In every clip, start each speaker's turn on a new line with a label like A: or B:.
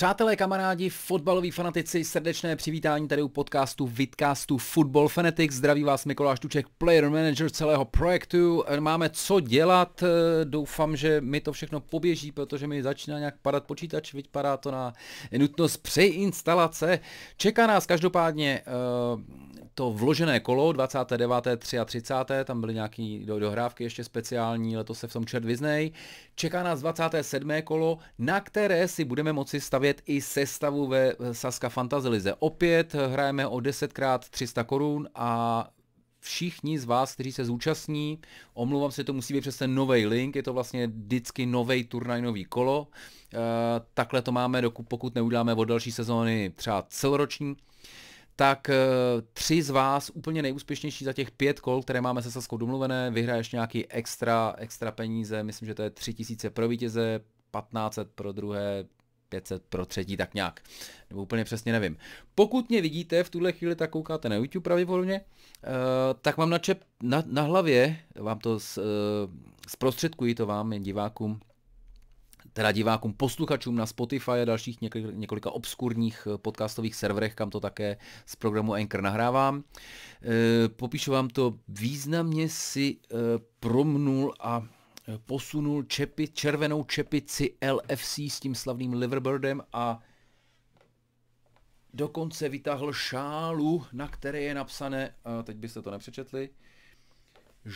A: Přátelé, kamarádi, fotbaloví fanatici, srdečné přivítání tady u podcastu Vidcastu Football Fanatics. Zdraví vás Mikoláš Tuček, player manager celého projektu. Máme co dělat, doufám, že mi to všechno poběží, protože mi začíná nějak padat počítač, vypadá to na nutnost přeinstalace. Čeká nás každopádně eh, to vložené kolo 29. 33. tam byly nějaké dohrávky ještě speciální, letos se v tom čert vyznej. Čeká nás 27. kolo, na které si budeme moci stavět opět i sestavu ve Saska Fantazilize. Opět eh, hrajeme o 10x300 korun a všichni z vás, kteří se zúčastní, omlouvám se, to musí být přes ten nový link, je to vlastně vždycky nový turnajnový kolo. Eh, takhle to máme, dokud pokud neuděláme od další sezóny třeba celoroční, tak eh, tři z vás úplně nejúspěšnější za těch pět kol, které máme se Saskou domluvené, vyhraješ nějaký extra, extra peníze, myslím, že to je 3000 pro vítěze, 1500 pro druhé, 500 pro třetí, tak nějak. Nebo úplně přesně nevím. Pokud mě vidíte, v tuhle chvíli tak koukáte na YouTube pravděpodobně, uh, tak mám na, čep, na, na hlavě, vám to z, uh, eh, zprostředkuji to vám, jen divákům, teda divákům, posluchačům na Spotify a dalších několik, několika obskurních eh, podcastových serverech, kam to také z programu Anchor nahrávám. E, popíšu vám to, významně si e, promnul a Eh, posunul čepi, červenou čepici LFC s tím slavným Liverbirdem a dokonce vytáhl šálu, na které je napsané, a teď byste to nepřečetli,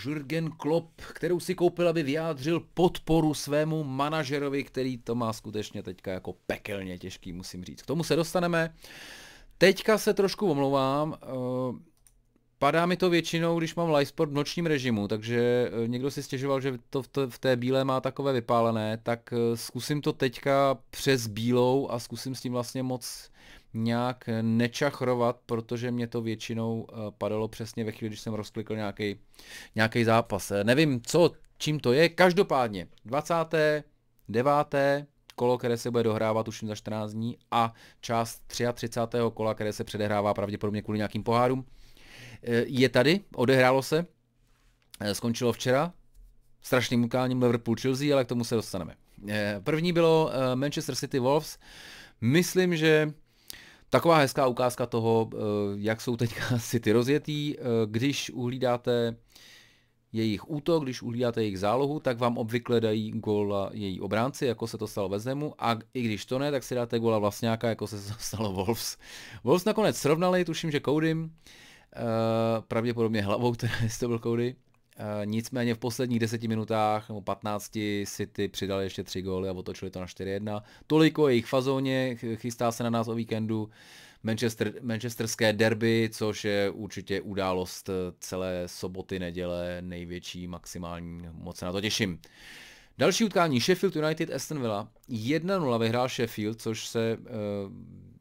A: Jürgen Klopp, kterou si koupil, aby vyjádřil podporu svému manažerovi, který to má skutečně teďka jako pekelně těžký, musím říct. K tomu se dostaneme. Teďka se trošku omlouvám, eh, Padá mi to většinou, když mám live sport v nočním režimu, takže eh, někdo si stěžoval, že to v té bílé má takové vypálené, tak eh, zkusím to teďka přes bílou a zkusím s tím vlastně moc nějak nečachrovat, protože mě to většinou eh, padalo přesně ve chvíli, když jsem rozklikl nějaký, nějaký zápas. Nevím, co, čím to je, každopádně 29 kolo, které se bude dohrávat už za 14 dní a část 33. kola, které se předehrává pravděpodobně kvůli nějakým pohádům. Eh, je tady, odehrálo se, eh, skončilo včera, strašným ukáním Liverpool Chelsea, ale k tomu se dostaneme. Eh, první bylo Manchester City Wolves. Myslím, že taková hezká ukázka toho, jak jsou teďka City rozjetý, když uhlídáte jejich útok, když uhlídáte jejich zálohu, tak vám obvykle dají góla její obránci, jako se to stalo ve Zemu, a i když to ne, tak si dáte góla vlastňáka, jako se to stalo Wolves. Wolves nakonec srovnali, tuším, že koudim. Eh, pravděpodobně hlavou, teda, jestli to byl Cody. Eh, nicméně v posledních deseti minutách nebo 15 City přidali ještě tři góly a otočili to na 4-1. Toliko jejich fazóně, chystá se na nás o víkendu Manchester, manchesterské derby, což je určitě událost eh, celé soboty, neděle, největší maximální, moc se na to těším. Další utkání Sheffield United Aston Villa 1-0 vyhrál Sheffield, což se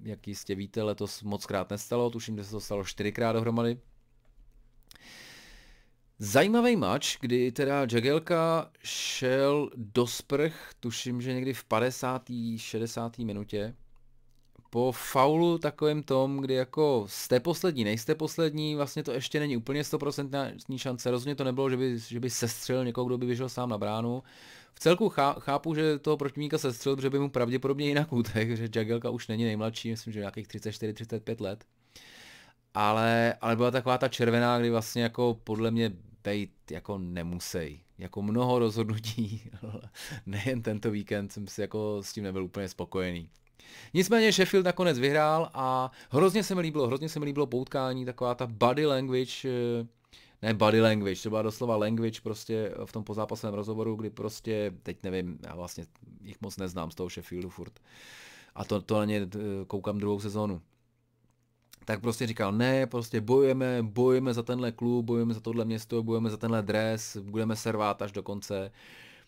A: jak jistě víte, letos moc krát nestalo, tuším, že se to stalo čtyřikrát dohromady. Zajímavý mač, kdy teda Jagelka šel do sprch, tuším, že někdy v 50. 60. minutě, po faulu takovém tom, kdy jako jste poslední, nejste poslední, vlastně to ještě není úplně 100% šance, rozhodně to nebylo, že by, že by sestřel někoho, kdo by vyšel sám na bránu, v celku chá, chápu, že toho protivníka střel, protože by mu pravděpodobně jinak útek, že Jagelka už není nejmladší, myslím, že nějakých 34-35 let. Ale, ale byla taková ta červená, kdy vlastně jako podle mě bejt jako nemusej. Jako mnoho rozhodnutí, nejen tento víkend jsem si jako s tím nebyl úplně spokojený. Nicméně Sheffield nakonec vyhrál a hrozně se mi líbilo, hrozně se mi líbilo poutkání, taková ta body language, eh, ne body language, to byla doslova language prostě v tom pozápasovém rozhovoru, kdy prostě, teď nevím, já vlastně jich moc neznám z toho Sheffieldu furt. A to, to na ně eh, koukám druhou sezónu. Tak prostě říkal, ne, prostě bojujeme, bojujeme za tenhle klub, bojujeme za tohle město, bojujeme za tenhle dres, budeme servát až do konce.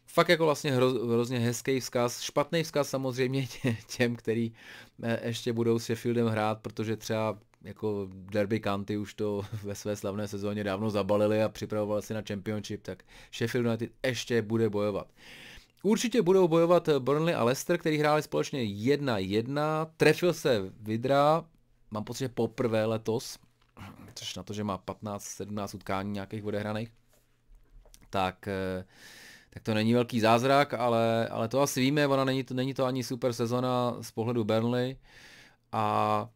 A: Fakt jako vlastně hro, hrozně hezký vzkaz, špatný vzkaz samozřejmě těm, který eh, ještě budou s Sheffieldem hrát, protože třeba jako Derby County už to ve své slavné sezóně dávno zabalili a připravovali si na Championship, tak Sheffield United ještě bude bojovat. Určitě budou bojovat Burnley a Leicester, který hráli společně 1-1. Trefil se Vidra, mám pocit, že poprvé letos, což na to, že má 15-17 utkání nějakých odehraných, tak, eh, tak to není velký zázrak, ale, ale to asi víme, ona není to, není to ani super sezona z pohledu Burnley a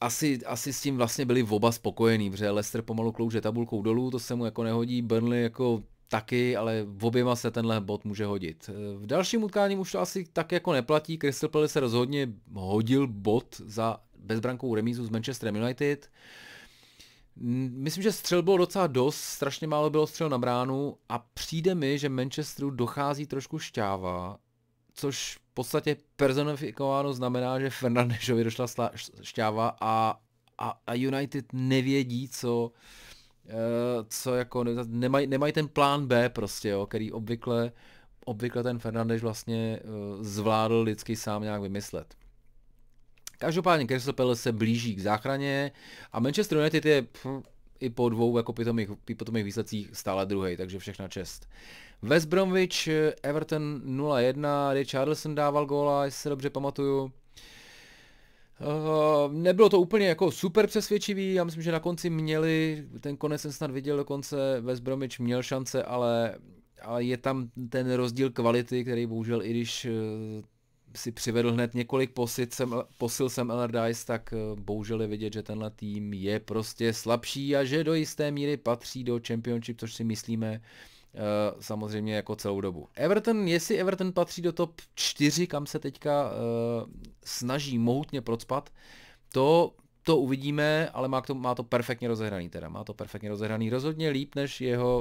A: asi, asi s tím vlastně byli oba spokojení, protože Leicester pomalu klouže tabulkou dolů, to se mu jako nehodí, Burnley jako taky, ale v oběma se tenhle bod může hodit. Eh, v dalším utkání už to asi tak jako neplatí, Crystal Palace se rozhodně hodil bod za bezbrankou remízu s Manchesterem United. Myslím, že střel bylo docela dost, strašně málo bylo střel na bránu a přijde mi, že Manchesteru dochází trošku šťáva což v podstatě personifikováno znamená, že Fernandešovi došla šťáva a, a, a United nevědí, co, eh, co jako, nemají nemaj ten plán B prostě, jo, který obvykle, obvykle ten Fernandeš vlastně eh, zvládl lidský sám nějak vymyslet. Každopádně Crystal Palace se blíží k záchraně a Manchester United je pff, i po dvou jako pitomých, pitomých výsledcích stále druhý, takže všechna čest. Uh, West Bromwich, Everton 0-1, Richarlison dával góla, jestli se dobře pamatuju. Uh, nebylo to úplně jako super přesvědčivý, já myslím, že na konci měli, ten konec jsem snad viděl dokonce, West Bromwich měl šance, ale, ale je tam ten rozdíl kvality, který bohužel i když uh, si přivedl hned několik posil sem, posil sem Allardyce, tak uh, bohužel je vidět, že tenhle tým je prostě slabší a že do jisté míry patří do Championship, což si myslíme, Eh, samozřejmě jako celou dobu. Everton, jestli Everton patří do top 4, kam se teďka uh, snaží mohutně procpat, to, to uvidíme, ale má, to, má to perfektně rozehraný teda, má to perfektně rozehraný, rozhodně líp než jeho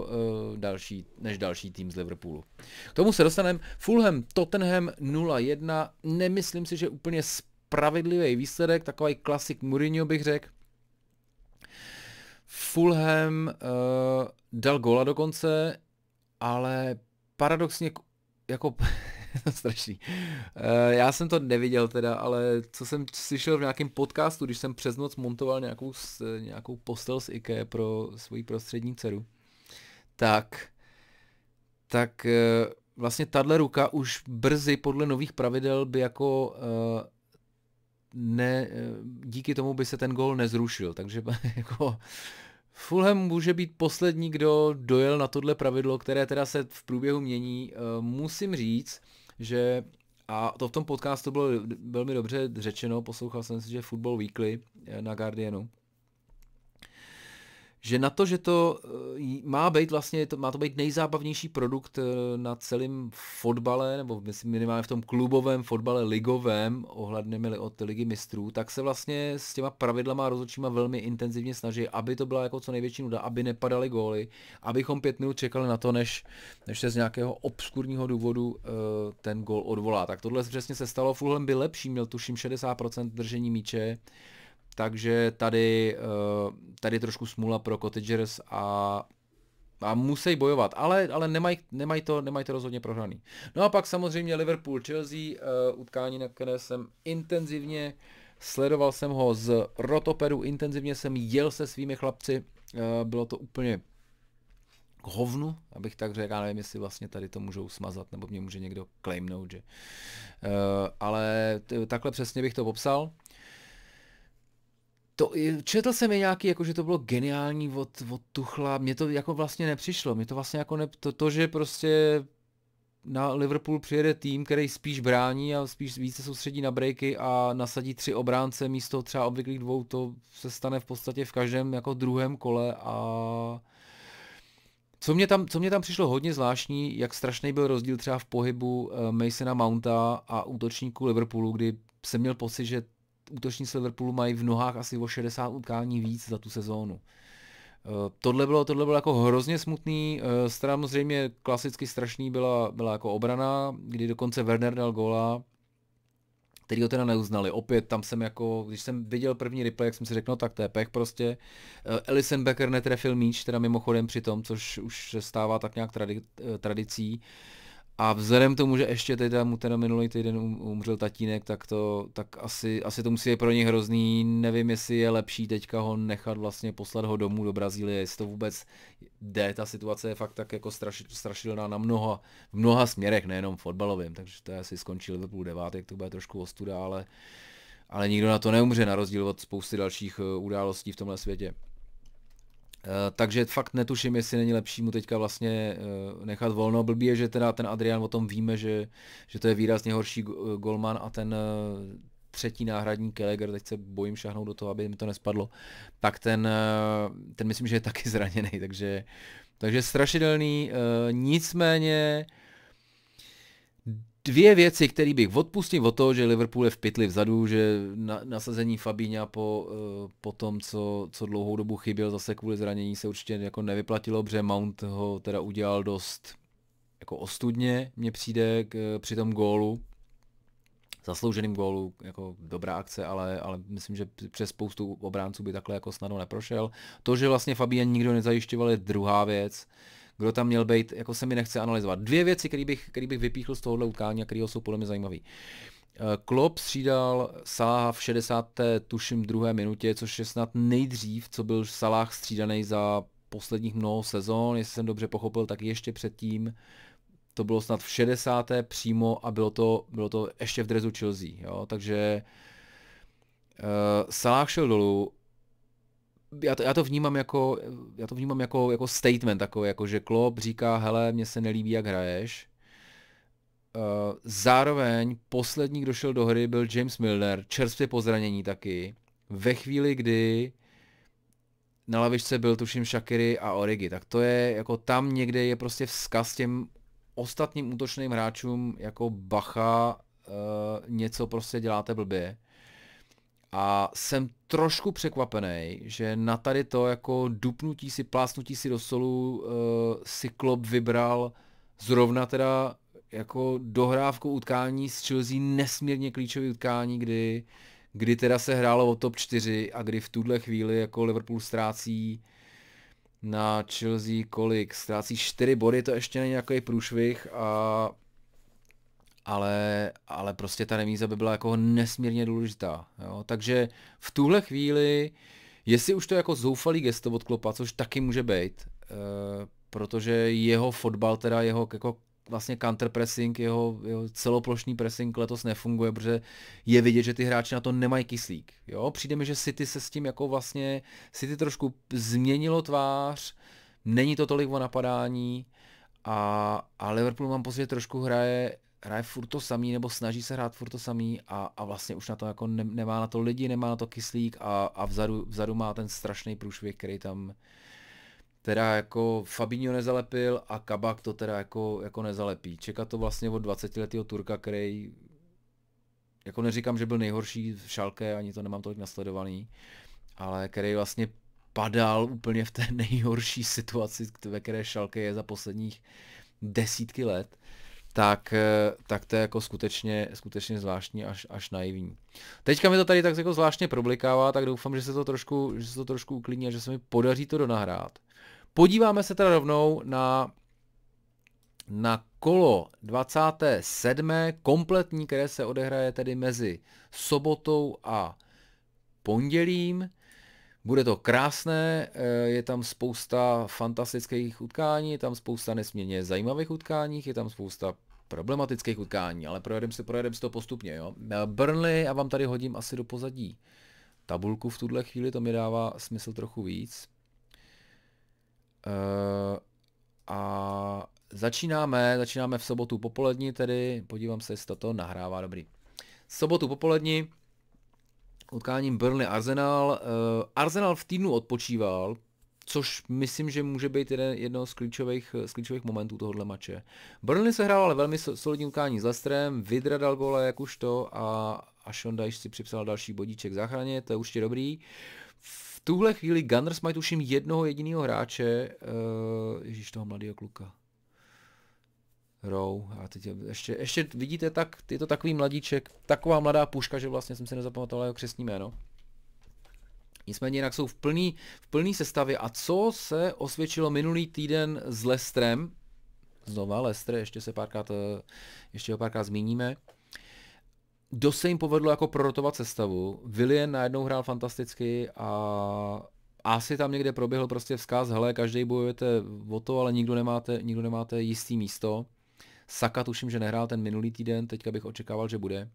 A: uh, další, než další tým z Liverpoolu. K tomu se dostaneme, Fulham, Tottenham 0-1, nemyslím si, že úplně spravedlivý výsledek, takový klasik Mourinho bych řekl, Fulham uh, dal gola dokonce, ale paradoxně jako strašný. Eh, já jsem to neviděl teda, ale co jsem slyšel v nějakém podcastu, když jsem přes noc montoval nějakou, nějakou postel z IKE pro svoji prostřední dceru, tak, tak eh, vlastně tahle ruka už brzy podle nových pravidel by jako eh, ne, díky tomu by se ten gol nezrušil, takže jako Fulham může být poslední, kdo dojel na tohle pravidlo, které teda se v průběhu mění. Eh, musím říct, že a to v tom podcastu bylo velmi dobře řečeno, poslouchal jsem si, že Football Weekly eh, na Guardianu, že na to, že to eh, má být vlastně, to, má to být nejzábavnější produkt eh, na celém fotbale, nebo myslím minimálně v tom klubovém fotbale ligovém, ohledneme-li od ligy mistrů, tak se vlastně s těma pravidlama a rozhodčíma velmi intenzivně snaží, aby to byla jako co největší nuda, aby nepadaly góly, abychom pět minut čekali na to, než, než se z nějakého obskurního důvodu uh, ten gól odvolá. Tak tohle přesně se stalo, Fulham byl lepší, měl tuším 60% držení míče, takže tady, eh, tady trošku smůla pro Cottagers a a musí bojovat, ale, ale nemají, nemaj to, nemaj to rozhodně prohraný. No a pak samozřejmě Liverpool Chelsea, eh, utkání, na které jsem intenzivně sledoval jsem ho z rotoperu, intenzivně jsem jel se svými chlapci, eh, bylo to úplně k hovnu, abych tak řekl, já nevím, jestli vlastně tady to můžou smazat, nebo mě může někdo claimnout, že. Uh, ale t- takhle přesně bych to popsal to, četl jsem je nějaký, jako že to bylo geniální od, od Tuchla, mně to jako vlastně nepřišlo, mě to vlastně jako ne, to, to, že prostě na Liverpool přijede tým, který spíš brání a spíš více soustředí na breaky a nasadí tři obránce místo třeba obvyklých dvou, to se stane v podstatě v každém jako druhém kole a co mě, tam, co mě tam přišlo hodně zvláštní, jak strašný byl rozdíl třeba v pohybu eh, Masona Mounta a útočníků Liverpoolu, kdy jsem měl pocit, že útočníci Liverpoolu mají v nohách asi o 60 utkání víc za tu sezónu. Eh, tohle bylo, tohle bylo jako hrozně smutný, eh, samozřejmě klasicky strašný byla, byla jako obrana, kdy dokonce Werner dal góla, který ho teda neuznali. Opět tam jsem jako, když jsem viděl první replay, jak jsem si řekl, no tak to je pech prostě. Ellison eh, Becker netrefil míč, teda mimochodem při tom, což už se stává tak nějak tradi- tradicí. A vzhledem k tomu, že ještě teda mu ten minulý týden um, umřel tatínek, tak to, tak asi, asi to musí být pro ně hrozný. Nevím, jestli je lepší teďka ho nechat vlastně poslat ho domů do Brazílie, jestli to vůbec jde. Ta situace je fakt tak jako strašidelná na mnoha, v mnoha směrech, nejenom fotbalovým, takže to je asi skončil ve půl devátek, to bude trošku ostuda, ale, ale nikdo na to neumře, na rozdíl od spousty dalších eh, událostí v tomhle světě. Eh, takže fakt netuším, jestli není lepší mu teďka vlastně eh, nechat volno. Blbý je, že teda ten Adrian o tom víme, že, že to je výrazně horší eh, golman a ten třetí náhradní Kelleger, teď se bojím šahnout do toho, aby mi to nespadlo, tak ten, ten myslím, že je taky zraněný, takže, takže strašidelný. Nicméně dvě věci, které bych odpustil od toho, že Liverpool je v pytli vzadu, že na, nasazení Fabíňa po, eh, po tom, co, co dlouhou dobu chyběl zase kvůli zranění, se určitě jako nevyplatilo, protože Mount ho teda udělal dost jako ostudně, mně přijde k, eh, při tom gólu, zaslouženým gólu, jako dobrá akce, ale, ale myslím, že přes spoustu obránců by takhle jako snadno neprošel. To, že vlastně Fabian nikdo nezajišťoval, je druhá věc. Uh, kdo tam měl být, jako se mi nechce analyzovat. Dvě věci, které bych, který bych vypíchl z tohohle utkání a které jsou podle mě zajímavé. Eh, Klopp střídal Salah v 60. tuším druhé minutě, což je snad nejdřív, co byl Salah střídaný za posledních mnoho sezon, jestli jsem dobře pochopil, tak ještě předtím to bylo snad v 60. přímo a bylo to, bylo to ještě v drezu Chelsea, jo? takže uh, Salah šel dolů, já to, já to vnímám jako, já to vnímám jako, jako statement takový, jako že Klopp říká, hele, mně se nelíbí, jak hraješ. Uh, zároveň poslední, kdo šel do hry, byl James Milner, čerstvě po zranění taky. Ve chvíli, kdy na lavičce byl tuším Shakiri a Origi, tak to je jako tam někde je prostě vzkaz těm ostatním útočným hráčům jako bacha, uh, něco prostě děláte blbě. A jsem trošku překvapený, že na tady to jako dupnutí si, plásnutí si do solu uh, eh, si klub vybral zrovna teda jako dohrávku utkání s Chelsea nesmírně klíčový utkání, kdy, kdy teda se hrálo o top 4 a kdy v tuhle chvíli jako Liverpool ztrácí na Chelsea kolik? Ztrácí 4 body, to ještě není nějaký průšvih a ale, ale prostě ta remíza by byla jako nesmírně důležitá. Jo? Takže v tuhle chvíli, jestli už to je jako zoufalý gesto od Klopa, což taky může být, e, protože jeho fotbal, teda jeho jako vlastně counterpressing, jeho, jeho celoplošný pressing letos nefunguje, protože je vidět, že ty hráči na to nemají kyslík. Jo? Přijde mi, že City se s tím jako vlastně, City trošku změnilo tvář, není to tolik o napadání, a, a Liverpool mám pocit, že trošku hraje hraje furt to samý, nebo snaží se hrát furt to samý a, a vlastně už na to jako ne, nemá na to lidi, nemá na to kyslík a, a vzadu, vzadu má ten strašný průšvih, který tam teda jako Fabinho nezalepil a Kabak to teda jako, jako nezalepí. Čeká to vlastně od 20 letého Turka, který jako neříkám, že byl nejhorší v šalke, ani to nemám tolik nasledovaný, ale který vlastně padal úplně v té nejhorší situaci, ve které šalke je za posledních desítky let tak, eh, tak to je jako skutečně, skutečně zvláštní až, až naivní. Teďka mi to tady tak jako zvláštně problikává, tak doufám, že se to trošku, že se to trošku uklidní a že se mi podaří to donahrát. Podíváme se teda rovnou na, na kolo 27. kompletní, které se odehraje tedy mezi sobotou a pondělím. Bude to krásné, eh, je tam spousta fantastických utkání, je tam spousta nesmírně zajímavých utkání, je tam spousta problematických utkání, ale projedeme si, projedem si to postupně. Jo? Eh, Burnley, já vám tady hodím asi do pozadí tabulku v tuhle chvíli, to mi dává smysl trochu víc. Uh, a začínáme, začínáme v sobotu popolední tedy, podívám se, jestli to nahrává dobrý. V sobotu popolední utkáním Burnley Arsenal. Uh, Arsenal v týdnu odpočíval, což myslím, že může být jeden, jedno z klíčových, z klíčových momentů tohohle mače. Burnley se hrál ale velmi solidní utkání s Lestrem, vydradal gole jak už to a, a Sean Dyche si připsal další bodíček záchraně, to je určitě dobrý. V tuhle chvíli Gunners mají tuším jednoho jediného hráče, uh, ježíš toho mladého kluka. Row. A teď je, ještě, ještě vidíte, tak, je to takový mladíček, taková mladá puška, že vlastně jsem si nezapamatoval jeho křesní jméno. Nicméně jinak jsou v plný, v plný sestavě. A co se osvědčilo minulý týden s Lestrem? Znova Lester, ještě se párkrát, eh, ještě ho párkrát zmíníme. Do se jim povedlo jako prorotovat sestavu. Willian najednou hrál fantasticky a asi tam někde proběhl prostě vzkaz, hele, každý bojujete o to, ale nikdo nemáte, nikdo nemáte jistý místo. Saka tuším, že nehrál ten minulý týden, teďka bych očekával, že bude.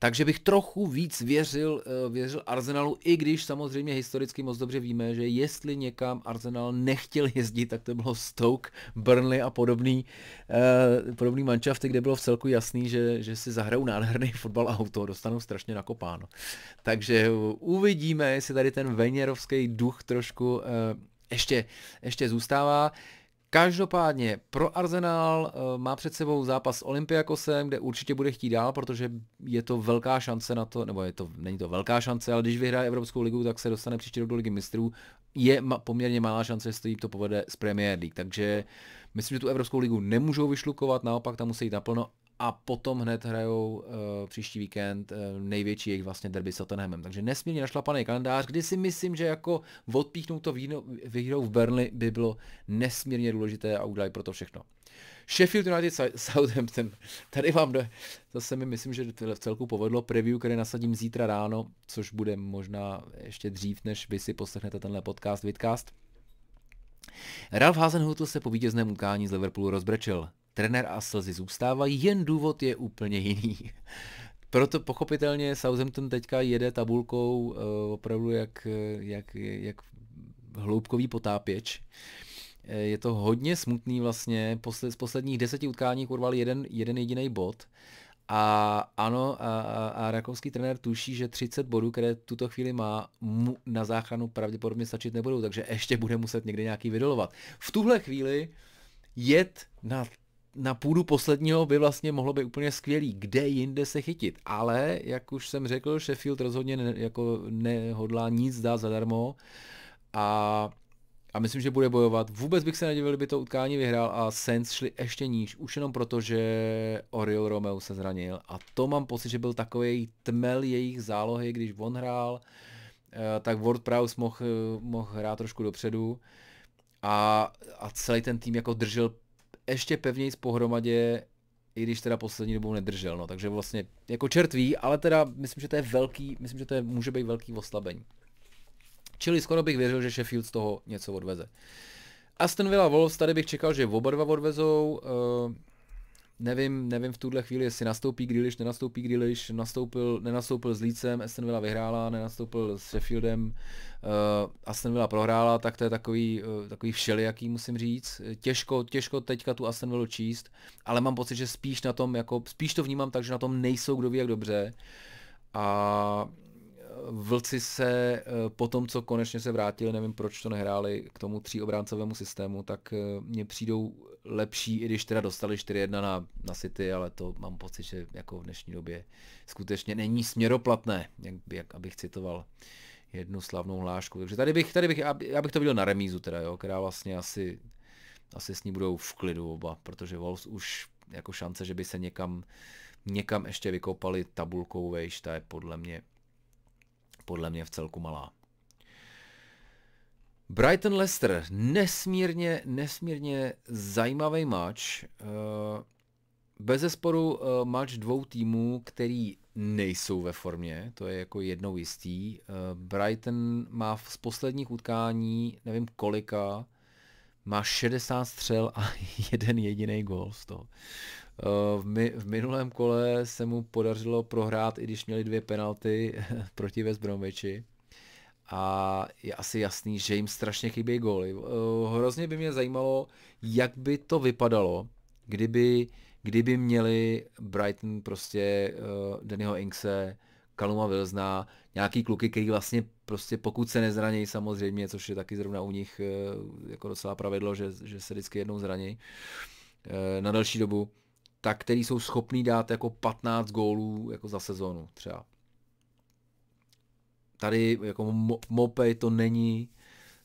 A: Takže bych trochu víc věřil, eh, věřil Arsenalu, i když samozřejmě historicky moc dobře víme, že jestli někam Arsenal nechtěl jezdit, tak to bylo Stoke, Burnley a podobný, eh, podobný mančafty, kde bylo v celku jasný, že, že si zahrajou nádherný fotbal a auto, dostanou strašně nakopáno. Takže uvidíme, jestli tady ten veněrovský duch trošku eh, ještě, ještě zůstává. Každopádně pro Arsenal eh, má před sebou zápas s Olympiakosem, kde určitě bude chtít dál, protože je to velká šance na to, nebo je to, není to velká šance, ale když vyhraje Evropskou ligu, tak se dostane příští rok do ligy mistrů. Je ma, poměrně malá šance, že to povede z Premier League, takže myslím, že tu Evropskou ligu nemůžou vyšlukovat, naopak tam musí jít naplno a potom hned hrajou uh, příští víkend uh, největší jejich vlastně derby s Tottenhamem. Takže nesmírně našlapaný kalendář, kdy si myslím, že jako odpíchnout to výhrou v Burnley by bylo nesmírně důležité a udělají pro to všechno. Sheffield United Southampton. Tady vám do, zase mi myslím, že v celku povedlo preview, které nasadím zítra ráno, což bude možná ještě dřív, než vy si poslechnete tenhle podcast, vidcast. Ralf Hasenhutl se po vítězném utkání z Liverpoolu rozbrečel. Trenér a slzy zůstávají, jen důvod je úplně jiný. Proto pochopitelně Southampton teďka jede tabulkou uh, opravdu jak, jak, jak hloubkový potápěč. Eh, je to hodně smutný vlastně, Posled, z posledních deseti utkání urvali jeden, jeden jediný bod. A ano, a, a, a rakouský trenér tuší, že 30 bodů, které tuto chvíli má, mu na záchranu pravděpodobně stačit nebudou, takže ještě bude muset někde nějaký vydolovat. V tuhle chvíli jet na na půdu posledního by vlastně mohlo být úplně skvělý, kde jinde se chytit. Ale, jak už jsem řekl, Sheffield rozhodně ne, jako nehodlá nic dát zadarmo a, a myslím, že bude bojovat. Vůbec bych se nedivil, kdyby to utkání vyhrál a Sens šli ještě níž, už jenom proto, že Oriol Romeo se zranil a to mám pocit, že byl takový tmel jejich zálohy, když on hrál, eh, tak Ward Prowse mohl eh, mohl hrát trošku dopředu a, a celý ten tým jako držel ještě pevněji pohromadě, i když teda poslední dobou nedržel, no, takže vlastně jako čertví, ale teda myslím, že to je velký, myslím, že to je, může být velký oslabení. Čili skoro bych věřil, že Sheffield z toho něco odveze. Aston Villa Wolves, tady bych čekal, že oba dva odvezou, uh, Nevím, nevím v tuhle chvíli, jestli nastoupí Grealish, nenastoupí Grealish, nastoupil, nenastoupil s Lícem, Aston Villa vyhrála, nenastoupil s Sheffieldem, uh, Aston Villa prohrála, tak to je takový, uh, takový všelijaký, musím říct. Těžko, těžko teďka tu Aston Villa číst, ale mám pocit, že spíš na tom, jako, spíš to vnímám tak, že na tom nejsou kdo ví jak dobře. A eh, Vlci se po tom, co konečně se vrátili, nevím proč to nehráli k tomu tříobráncovému systému, tak mě přijdou lepší, i když teda dostali 4-1 na, na City, ale to mám pocit, že jako v dnešní době skutečně není směroplatné, jak, jak abych citoval jednu slavnou hlášku. Takže tady bych, tady bych, já bych to viděl na remízu teda, jo, která vlastně asi, asi s ní budou v klidu oba, protože Wolves už jako šance, že by se někam, někam ještě vykopali tabulkou vejš, ta je podle mě, podle mě v celku malá. Brighton Leicester, nesmírně, nesmírně zajímavý match. Eh, bez zesporu eh, match dvou týmů, který nejsou ve formě, to je jako jednou jistý. Eh, Brighton má z posledních utkání, nevím kolika, má 60 střel a jeden jediný gol. z toho. V, mi, v minulém kole se mu podařilo prohrát, i když měli dvě penalty proti West Bromwichi a je asi jasný, že jim strašně chybí góly. Eh, hrozně by mě zajímalo, jak by to vypadalo, kdyby, kdyby měli Brighton prostě uh, Dannyho Inkse, Kaluma Vilzna, nějaký kluky, který vlastně prostě pokud se nezranějí samozřejmě, což je taky zrovna u nich uh, jako docela pravidlo, že, že se vždycky jednou zraní uh, na další dobu, tak který jsou schopný dát jako 15 gólů jako za sezonu třeba tady jako Mopej to není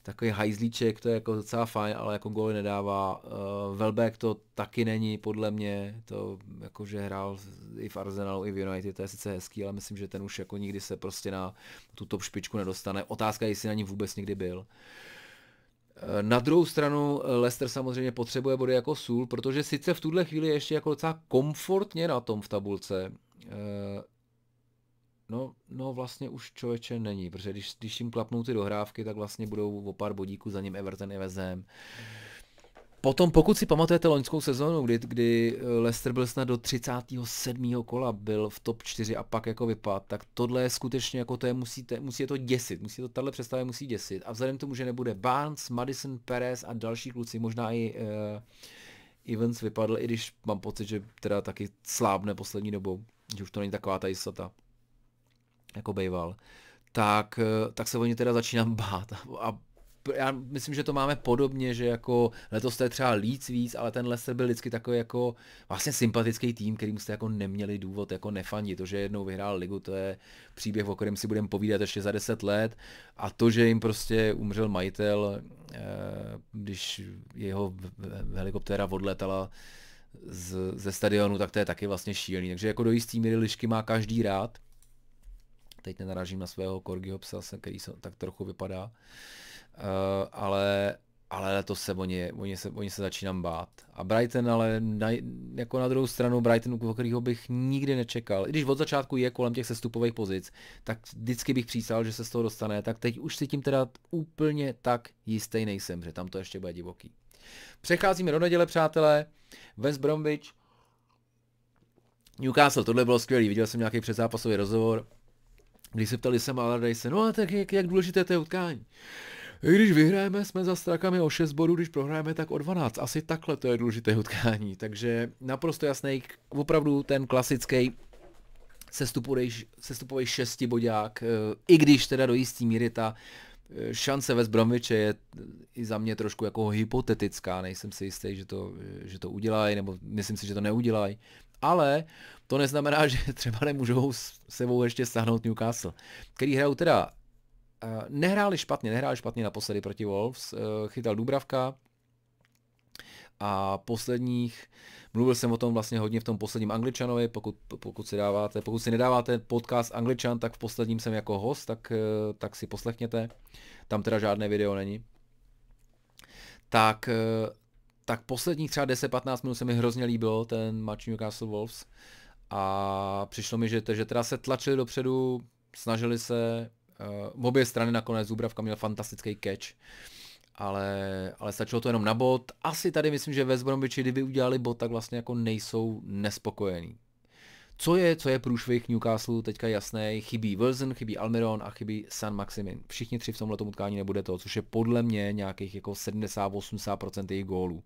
A: takový hajzlíček, to je jako docela fajn, ale jako goly nedává. Uh, Welbeck to taky není, podle mě, to jako, že hrál i v Arsenalu, i v United, to je sice hezký, ale myslím, že ten už jako nikdy se prostě na tu top špičku nedostane. Otázka je, jestli na ní vůbec nikdy byl. Eh, na druhou stranu eh, Leicester samozřejmě potřebuje body jako sůl, protože sice v tuhle chvíli ještě jako docela komfortně na tom v tabulce, No, no vlastně už člověče není, protože když, když jim klapnou ty dohrávky, tak vlastně budou o pár bodíků za ním Everton i vezem. Potom, pokud si pamatujete loňskou sezonu, kdy, kdy eh, Leicester byl snad do 37. kola, byl v top 4 a pak jako vypad, tak tohle je skutečně jako to je, musí, to, musí je to děsit, musí to tahle představě musí děsit. A vzhledem k tomu, že nebude Barnes, Madison, Perez a další kluci, možná i uh, Evans vypadl, i když mám pocit, že teda taky slábne poslední dobou, že už to není taková ta jistota jako bejval, tak, eh, tak se o ně teda začínám bát. A já myslím, že to máme podobně, že jako letos to je třeba líc víc, ale ten Leicester byl vždycky takový jako vlastně sympatický tým, kterým jste jako neměli důvod jako nefandit. To, že jednou vyhrál ligu, to je příběh, o kterém si budeme povídat ještě za 10 let a to, že jim prostě umřel majitel, eh, když jeho helikoptéra odletala z, ze stadionu, tak to je taky vlastně šílený. Takže jako do jistý míry lišky má každý rád, Teď nenarážím na svého Korgiho psa, který se tak trochu vypadá. Eh, ale ale to se o ně, o ně se, o ně se začínám bát. A Brighton ale na, jako na druhou stranu Brighton, o kterého bych nikdy nečekal. I když od začátku je kolem těch sestupových pozic, tak vždycky bych přísal, že se z toho dostane, tak teď už si tím teda úplně tak jistý nejsem, že tam to ještě bude divoký. Přecházíme do neděle, přátelé. West Bromwich Newcastle, tohle bylo skvělý, viděl jsem nějaký předzápasový rozhovor když se ptali Sema Allardyce, no a tak jak, jak důležité to je utkání? Když vyhrajeme, jsme za strakami o 6 bodů, když prohrajeme, tak o 12. Asi takhle to je důležité utkání. Takže naprosto jasný, opravdu ten klasický sestupový, sestupový šestiboďák, eh, i když teda do jistý míry ta eh, šance ve Zbromviče je eh, i za mě trošku jako hypotetická, nejsem si jistý, že to, že to udělají, nebo myslím si, že to neudělají, ale to neznamená, že třeba nemůžou s sebou ještě stáhnout Newcastle, který hrajou teda eh, nehráli špatně, nehráli špatně naposledy proti Wolves, eh, chytal Dubravka a posledních, mluvil jsem o tom vlastně hodně v tom posledním Angličanovi, pokud, pokud si dáváte, pokud si nedáváte podcast Angličan, tak v posledním jsem jako host, tak, eh, tak si poslechněte, tam teda žádné video není. Tak tak posledních třeba 10-15 minut se mi hrozně líbilo, ten match Newcastle Wolves. A přišlo mi, že, že teda se tlačili dopředu, snažili se, uh, obě strany nakonec, Zubravka měl fantastický catch, ale, ale stačilo to jenom na bod. Asi tady myslím, že ve Bromwich, kdyby udělali bod, tak vlastně jako nejsou nespokojení. Co je, co je průšvih Newcastle teďka jasné, chybí Wilson, chybí Almiron a chybí San Maximin. Všichni tři v tomhle utkání nebude to, což je podle mě nějakých jako 70-80% jejich gólů.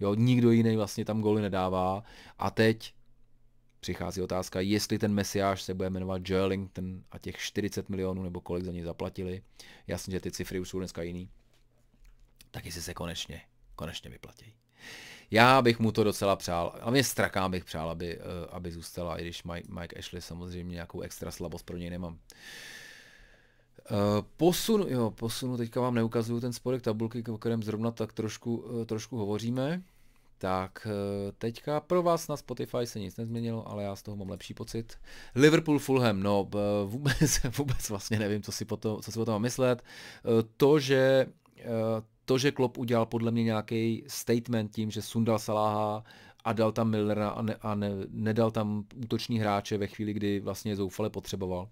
A: Jo, nikdo jiný vlastně tam góly nedává a teď přichází otázka, jestli ten mesiáš se bude jmenovat Joelington a těch 40 milionů nebo kolik za něj zaplatili. Jasně, že ty cifry už jsou dneska jiný. Tak jestli se konečně, konečně vyplatí já bych mu to docela přál. A mě straká bych přál, aby, eh, aby zůstala, i když Mike, Mike Ashley samozřejmě nějakou extra slabost pro něj nemám. Eh, posunu, jo, posunu, teďka vám neukazuju ten spodek tabulky, o kterém zrovna tak trošku, eh, trošku hovoříme. Tak teďka pro vás na Spotify se nic nezměnilo, ale já z toho mám lepší pocit. Liverpool Fulham, no vůbec, vůbec vlastně nevím, co si, potom, co si o tom myslet. To, že to, že Klopp udělal podle mě nějaký statement tím, že sundal Saláha a dal tam Millera a, ne, a ne, nedal tam útoční hráče ve chvíli, kdy vlastně zoufale potřeboval.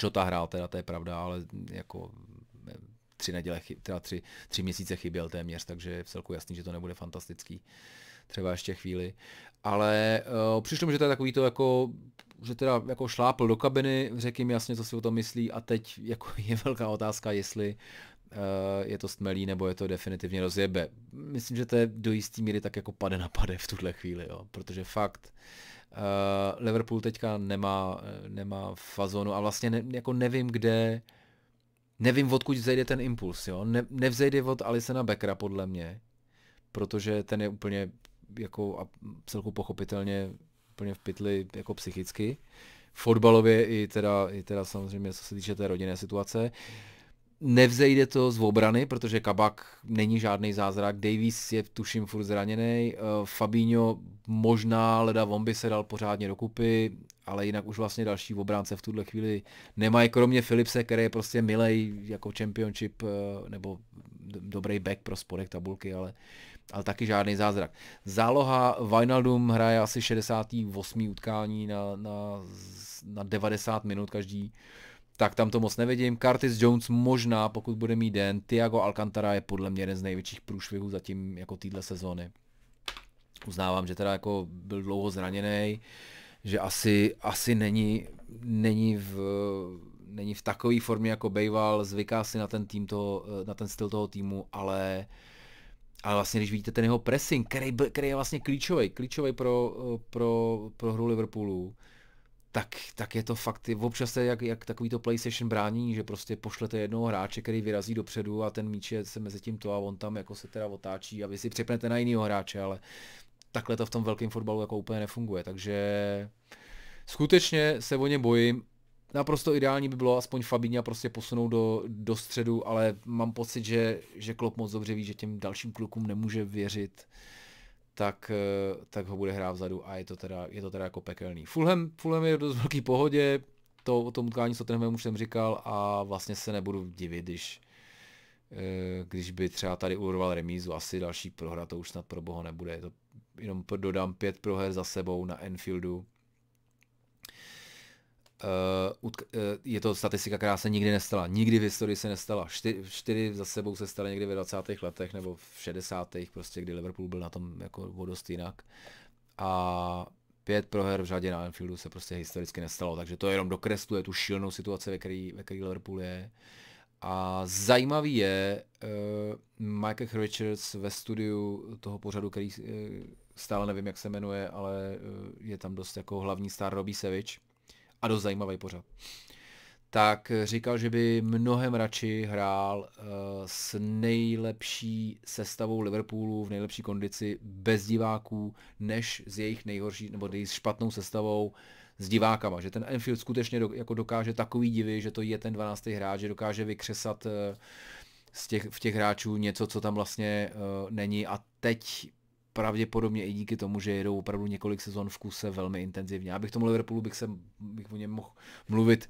A: Žota hrál teda, to je pravda, ale jako eh, tři neděle, teda tři, tři měsíce chyběl téměř, takže je v celku jasný, že to nebude fantastický. Třeba ještě chvíli. Ale uh, přišlo mi, že to je takový to jako že teda jako šlápl do kabiny, řekl jim jasně, co si o tom myslí a teď jako je velká otázka, jestli Eh, je to stmelý nebo je to definitivně rozjebe. Myslím, že to je do jistý míry tak jako pade na pade v tuhle chvíli, jo, protože fakt uh, Liverpool teďka nemá, eh, nemá fazonu a vlastně ne, jako nevím, kde nevím, odkud vzejde ten impuls, jo. Ne, nevzejde od Alisena Beckera, podle mě, protože ten je úplně jako a celku pochopitelně úplně v pytli jako psychicky. Fotbalově i teda, i teda samozřejmě, co se týče té rodinné situace. Nevzejde to z obrany, protože Kabak není žádný zázrak. Davies je tuším furt zraněný. Eh, Fabinho možná leda Vomby se dal pořádně dokupy, ale jinak už vlastně další obránce v tuhle chvíli nemají, kromě Philipse, který je prostě milej jako championship eh, nebo dobrý back pro spodek tabulky, ale, ale taky žádný zázrak. Záloha Vinaldum hraje asi 68. utkání na, na, na 90 minut každý. Uh, tak tam to moc nevidím. Curtis Jones možná, pokud bude mít den. Tiago Alcantara je podle mě jeden z největších průšvihů zatím jako týdle sezóny. Uznávám, že teda jako byl dlouho zraněný, že asi, asi není, není v, není v takové formě, jako bejval, zvyká si na ten, tým toho, na ten styl toho týmu, ale, ale vlastně, když vidíte ten jeho pressing, který, který je vlastně klíčový, klíčový pro, pro, pro hru Liverpoolu, tak, tak je to fakt, občas je jak, jak takový to PlayStation brání, že prostě pošlete jednoho hráče, který vyrazí dopředu a ten míč je se mezi tím to a on tam jako se teda otáčí a vy si přepnete na jiného hráče, ale takhle to v tom velkém fotbalu jako úplně nefunguje, takže skutečně se o ně bojím, naprosto ideální by bylo aspoň Fabíňa prostě posunout do, do středu, ale mám pocit, že, že Klopp moc dobře ví, že těm dalším klukům nemůže věřit, tak, eh, tak ho bude hrát vzadu a je to teda, je to teda jako pekelný. Fulham, Fulham je v dost velký pohodě, to, o tom utkání s Tottenhamem už jsem říkal a vlastně se nebudu divit, když, eh, když by třeba tady uroval remízu, asi další prohra, to už snad pro boho nebude. To jenom dodám pět proher za sebou na Enfieldu, Uh, je to statistika, která se nikdy nestala. Nikdy v historii se nestala. Čtyři, čtyři za sebou se staly někdy ve 20. letech nebo v 60. prostě, kdy Liverpool byl na tom jako o dost jinak. A pět proher v řadě na Anfieldu se prostě historicky nestalo, takže to je jenom dokresluje tu šílenou situaci, ve který, ve který Liverpool je. A zajímavý je uh, eh, Michael Richards ve studiu toho pořadu, který uh, stále nevím, jak se jmenuje, ale uh, je tam dost jako hlavní star Robbie Savage, a dost zajímavý pořád, tak eh, říkal, že by mnohem radši hrál uh, s nejlepší sestavou Liverpoolu v nejlepší kondici bez diváků, než s jejich nejhorší nebo s špatnou sestavou s divákama. Že ten Enfield skutečně do, jako dokáže takový divy, že to je ten 12. hráč, že dokáže vykřesat uh, z těch, v těch hráčů něco, co tam vlastně uh, není a teď pravděpodobně i díky tomu, že jedou opravdu několik sezon v kuse velmi intenzivně. Abych tomu Liverpoolu bych, se, bych o něm mohl mluvit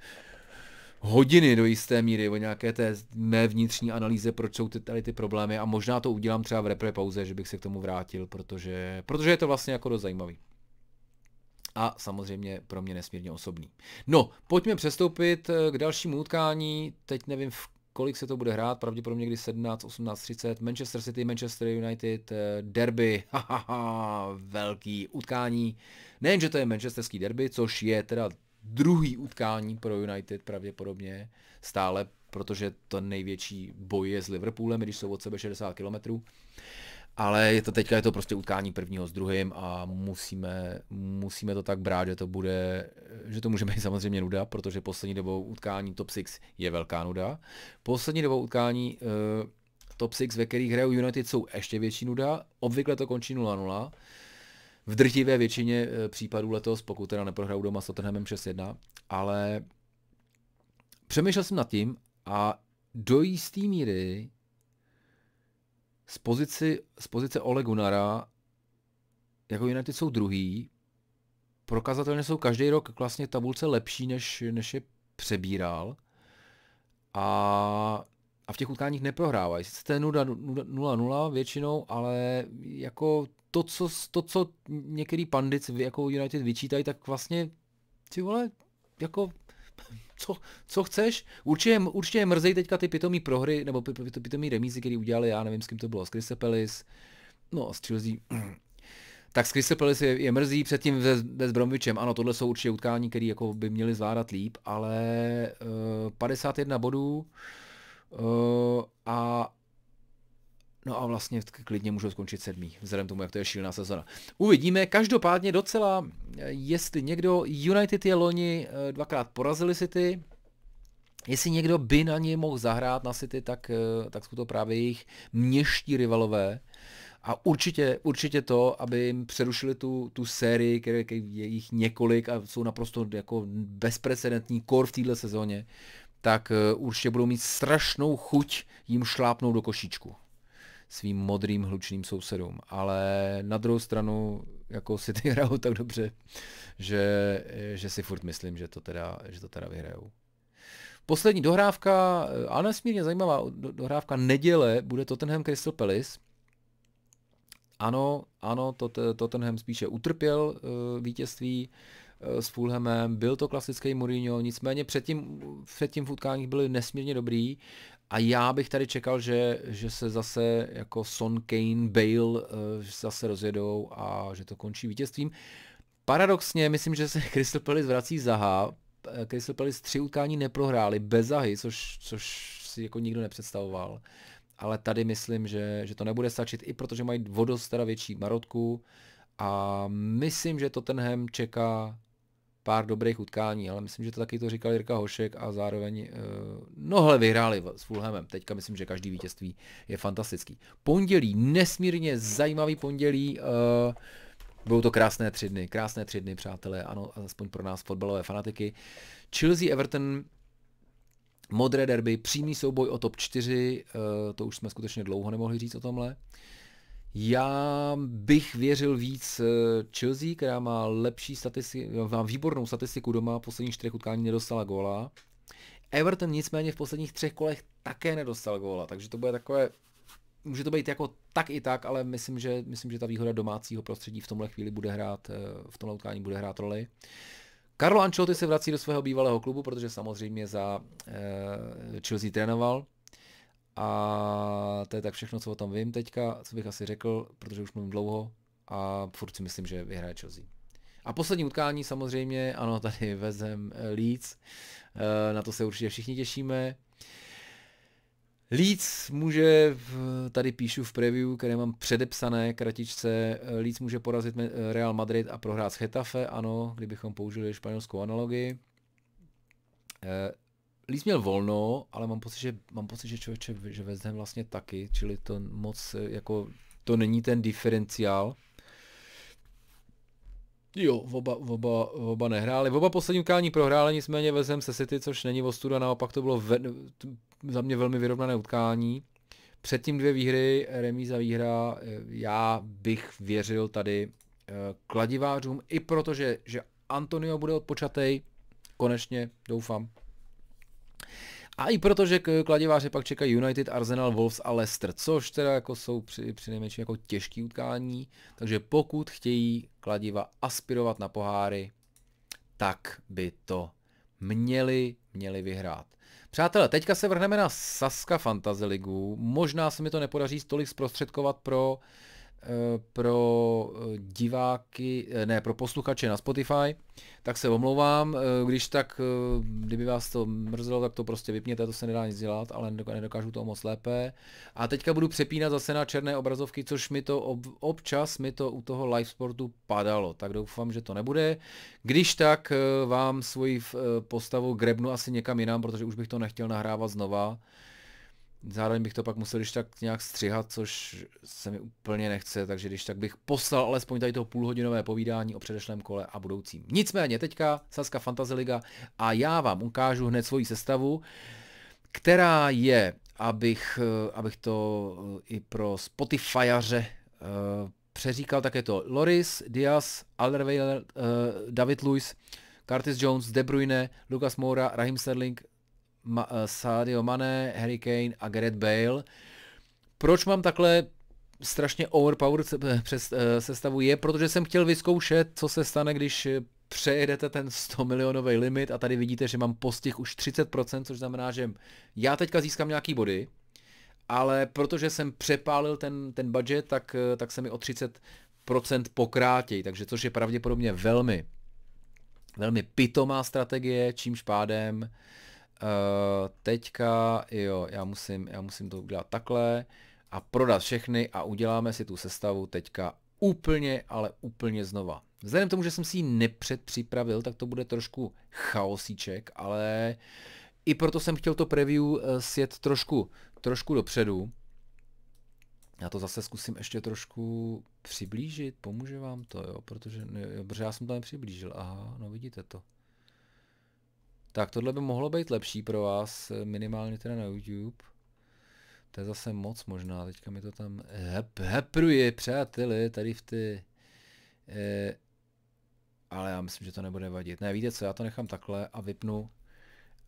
A: hodiny do jisté míry o nějaké té mé vnitřní analýze, proč jsou ty, tady ty problémy a možná to udělám třeba v repre pauze, že bych se k tomu vrátil, protože, protože je to vlastně jako dost zajímavý. A samozřejmě pro mě nesmírně osobní. No, pojďme přestoupit eh, k dalšímu utkání. Teď nevím, v kolik se to bude hrát, pravděpodobně někdy 17, 18, 30, Manchester City, Manchester United, eh, derby, hahaha, velký utkání. Nejenže to je manchesterský derby, což je teda druhý utkání pro United pravděpodobně stále, protože to největší boj je s Liverpoolem, když jsou od sebe 60 kilometrů ale je to teďka je to prostě utkání prvního s druhým a musíme, musíme to tak brát, že to bude, že to může být samozřejmě nuda, protože poslední dobou utkání Top 6 je velká nuda. Poslední dobou utkání uh, Top 6, ve kterých hrajou United, jsou ještě větší nuda. Obvykle to končí 0-0. V drtivé většině eh, případů letos, pokud teda neprohrajou doma s Tottenhamem 6-1, ale přemýšlel jsem nad tím a do jisté míry z, pozici, z pozice Ole Gunara, jako United jsou druhý, prokazatelně jsou každý rok vlastně tabulce lepší, než, než je přebíral. A, a v těch utkáních neprohrávají. Sice to je 0-0 většinou, ale jako to, co, to, co některý pandic jako United vyčítají, tak vlastně ty vole, jako co, co chceš. Určitě, určitě mrzej teďka ty pitomí prohry, nebo pitomí remízy, který udělali, já nevím, s kým to bylo, s Chrysepelis, no, s Chelsea, tak s Chrysepelis je, je mrzí předtím ve, s Bromvičem, Ano, tohle jsou určitě utkání, které jako by měli zvládat líp, ale uh, eh, 51 bodů uh, a No a vlastně klidně můžou skončit sedmý, vzhledem tomu, jak to je šílená sezona. Uvidíme, každopádně docela, eh, jestli někdo, United je loni eh, dvakrát porazili City, jestli někdo by na ně mohl zahrát na City, tak, eh, tak jsou to právě jejich měští rivalové. A určitě, určitě to, aby jim přerušili tu, tu sérii, které je jich několik a jsou naprosto jako bezprecedentní kor v této sezóně, tak určitě budou mít strašnou chuť jim šlápnout do košíčku svým modrým hlučným sousedům. Ale na druhou stranu jako si ty hrajou tak dobře, že, že si furt myslím, že to teda, že to teda vyhrajou. Poslední dohrávka, eh, a nesmírně zajímavá dohrávka neděle, bude Tottenham Crystal Palace. Ano, ano, eh, Tottenham spíše utrpěl eh, vítězství s Fulhamem, byl to klasický Mourinho, nicméně předtím, předtím v utkáních byli nesmírně dobrý a já bych tady čekal, že, že se zase jako Son, Kane, Bale eh, že se zase rozjedou a že to končí vítězstvím. Paradoxně, myslím, že se Crystal Palace vrací zaha. Eh, Crystal Palace tři utkání neprohráli bez zahy, což, což si jako nikdo nepředstavoval. Ale tady myslím, že, že to nebude stačit, i protože mají vodost teda větší marotku. A myslím, že Tottenham čeká pár dobrých utkání, ale myslím, že to taky to říkal Jirka Hošek a zároveň eh, nohle vyhráli s Fulhamem. Teďka myslím, že každý vítězství je fantastický. Pondělí, nesmírně zajímavý pondělí. Eh, budou to krásné tři dny, krásné tři dny, přátelé, ano, aspoň pro nás fotbalové fanatiky. Chelsea Everton, modré derby, přímý souboj o top 4, eh, to už jsme skutečně dlouho nemohli říct o tomhle. Já bych věřil víc eh, Chelsea, která má lepší statistiku, no, má výbornou statistiku doma, posledních čtyřech utkání nedostala góla. Everton nicméně v posledních třech kolech také nedostal góla, takže to bude takové, může to být jako tak i tak, ale myslím, že, myslím, že ta výhoda domácího prostředí v tomhle chvíli bude hrát, eh, v tomhle utkání bude hrát roli. Karlo Ancelotti se vrací do svého bývalého klubu, protože samozřejmě za eh, Chelsea trénoval. A to je tak všechno, co o tom vím teďka, co bych asi řekl, protože už mluvím dlouho a furt si myslím, že vyhraje Chelsea. A poslední utkání samozřejmě, ano, tady vezem eh, Leeds, eh, na to se určitě všichni těšíme. Leeds může, tady píšu v preview, které mám předepsané kratičce, eh, Leeds může porazit Real Madrid a prohrát s Hetafe, ano, kdybychom použili španělskou analogii. Líst měl volno, ale mám pocit, že, mám pocit, že člověče, že West vlastně taky, čili to moc, eh, jako, to není ten diferenciál. Jo, oba, oba, oba nehráli. Oba poslední utkání prohráli, nicméně West se City, což není ostuda, naopak to bylo ve, za mě velmi vyrovnané utkání. Předtím dvě výhry, remíza výhra, eh, já bych věřil tady eh, kladivářům, i protože, že Antonio bude odpočatej, konečně, doufám, a i protože kladiváře pak čekají United, Arsenal, Wolves a Leicester, což teda jako jsou při, při jako těžký utkání, takže pokud chtějí kladiva aspirovat na poháry, tak by to měli, měli vyhrát. Přátelé, teďka se vrhneme na Saska Fantasy Ligu. Možná se mi to nepodaří tolik zprostředkovat pro uh, Eh, pro eh, diváky, eh, ne, pro posluchače na Spotify, tak se omlouvám, když tak, kdyby vás to mrzelo, tak to prostě vypněte, to se nedá nic dělat, ale nedokážu to moc lépe. A teďka budu přepínat zase na černé obrazovky, což mi to ob, občas mi to u toho live sportu padalo, tak doufám, že to nebude. Když tak vám svoji postavu grebnu asi někam jinam, protože už bych to nechtěl nahrávat znova Zároveň bych to pak musel když tak nějak střihat, což se mi úplně nechce, takže když tak bych poslal alespoň tady to půlhodinové povídání o předešlém kole a budoucím. Nicméně teďka Saska Fantasy Liga a já vám ukážu hned svoji sestavu, která je, abych, eh, abych to eh, i pro Spotifyaře uh, přeříkal, tak je to Loris, Diaz, Alderweiler, uh, David Luiz, Curtis Jones, De Bruyne, Lucas Moura, Raheem Sterling, Ma- eh, Sadio Mane, Harry Kane a Gareth Bale. Proč mám takhle strašně overpowered eh, přes, eh, sestavu je, protože jsem chtěl vyzkoušet, co se stane, když přejedete ten 100 milionový limit a tady vidíte, že mám postih už 30%, což znamená, že já teďka získám nějaký body, ale protože jsem přepálil ten, ten budget, tak, tak se mi o 30% pokrátěj, takže což je pravděpodobně velmi, velmi pitomá strategie, čímž pádem uh, Uh, teďka, jo, já musím, já musím to udělat takhle a prodat všechny a uděláme si tu sestavu teďka úplně, ale úplně znova. Vzhledem k tomu, že jsem si ji nepředpřipravil, tak to bude trošku chaosíček, ale i proto jsem chtěl to preview eh, sjet trošku, trošku dopředu. Já to zase zkusím ještě trošku přiblížit, pomůže vám to, jo, protože, jo, protože já jsem to nepřiblížil, aha, no vidíte to. Tak tohle by mohlo být lepší pro vás, eh, minimálně teda na YouTube. To je zase moc možná, teďka mi to tam hep, hepruji, přáteli, tady v ty... E, ale já myslím, že to nebude vadit. Ne, víte co, já to nechám takhle a vypnu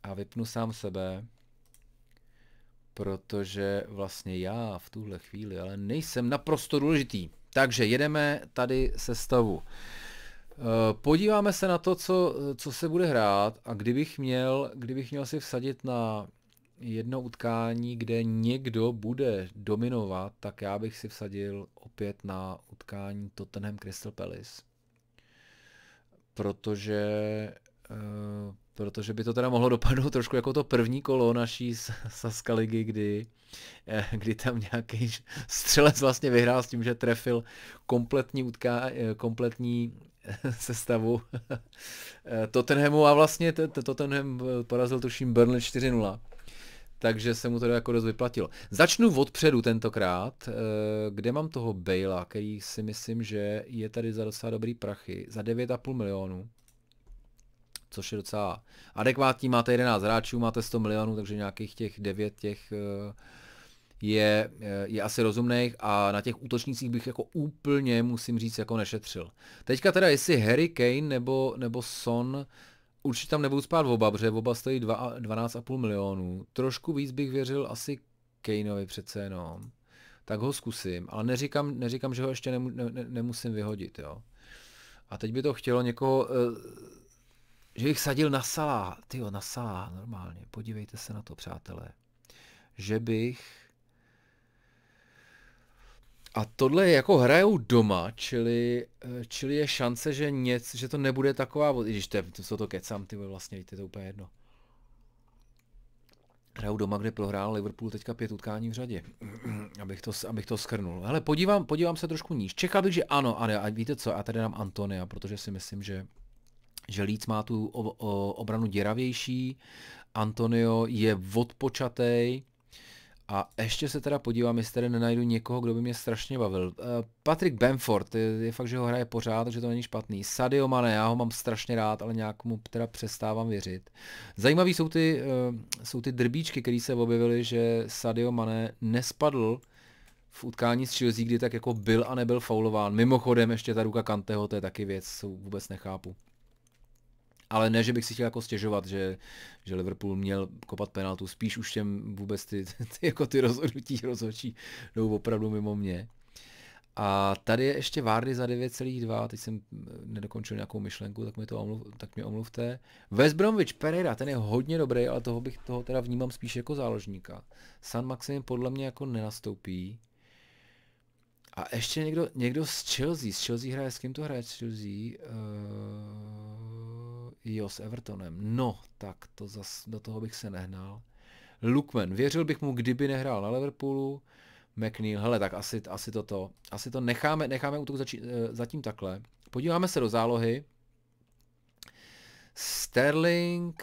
A: a vypnu sám sebe, protože vlastně já v tuhle chvíli ale nejsem naprosto důležitý. Takže jedeme tady se stavu. Eh, podíváme se na to, co, co se bude hrát a kdybych měl, kdybych měl si vsadit na jedno utkání, kde někdo bude dominovat, tak já bych si vsadil opět na utkání Tottenham Crystal Palace. Protože, eh, protože by to teda mohlo dopadnout trošku jako to první kolo naší Saska ligy, kdy, eh, kdy tam nějaký střelec vlastně vyhrál s tím, že trefil kompletní, utká, kompletní sestavu eh, Tottenhamu a vlastně Tottenham eh, porazil tuším Burnley 4-0. Takže se mu to jako dost vyplatilo. Začnu odpředu tentokrát, eh, kde mám toho Bejla, který si myslím, že je tady za docela dobrý prachy, za 9,5 milionů, což je docela adekvátní, máte 11 hráčů, máte 100 milionů, takže nějakých těch 9 těch je, eh, je asi rozumných a na těch útočnících bych jako úplně, musím říct, jako nešetřil. Teďka teda, jestli Harry Kane nebo, nebo Son, určitě tam nebudu spát oba, protože oba stojí 12,5 milionů. Trošku víc bych věřil asi Kaneovi přece jenom. Tak ho zkusím, ale neříkám, neříkám že ho ještě nemu, ne, ne, nemusím vyhodit, jo. A teď by to chtělo někoho, eh, že bych sadil na salá. Ty na salá, normálně. Podívejte se na to, přátelé. Že bych a tohle jako hrajou doma, čili, eh, čili je šance, že, nic, že to nebude taková, když to, je, to, to kecám, ty vlastně, víte, to úplně jedno. Hrajou doma, kde prohrál Liverpool teďka pět utkání v řadě, abych to, abych to schrnul. Ale podívám, podívám se trošku níž. Čekal bych, že ano, a, ne, a víte co, a tady dám Antonia, protože si myslím, že že Leeds má tu obranu děravější, Antonio je odpočatej, a ještě se teda podívám, jestli tady nenajdu někoho, kdo by mě strašně bavil. Eh, Patrick Bamford, je, je fakt, že ho hraje pořád, takže to není špatný. Sadio Mane, já ho mám strašně rád, ale nějak mu teda přestávám věřit. Zajímavý jsou ty, eh, jsou ty drbíčky, které se objevily, že Sadio Mane nespadl v utkání s Chelsea, kdy tak jako byl a nebyl faulován. Mimochodem ještě ta ruka Kanteho, to je taky věc, co vůbec nechápu ale ne, že bych si chtěl jako stěžovat, že, že Liverpool měl kopat penaltu, spíš už těm vůbec ty, ty, jako ty rozhodnutí rozhodčí jdou opravdu mimo mě. A tady je ještě Vardy za 9,2, teď jsem eh, nedokončil nějakou myšlenku, tak mi to omluv, tak mě omluvte. West Bromwich Pereira, ten je hodně dobrý, ale toho bych toho teda vnímám spíš jako záložníka. San Maxim podle mě jako nenastoupí. A ještě někdo, někdo z Chelsea, z Chelsea hraje, s kým to hraje z Chelsea? Uh jo, s Evertonem. No, tak to zas, do toho bych se nehnal. Lukman, věřil bych mu, kdyby nehrál na Liverpoolu. McNeil, hele, tak asi, asi toto, asi to necháme, necháme útok zači, eh, zatím takhle. Podíváme se do zálohy. Sterling,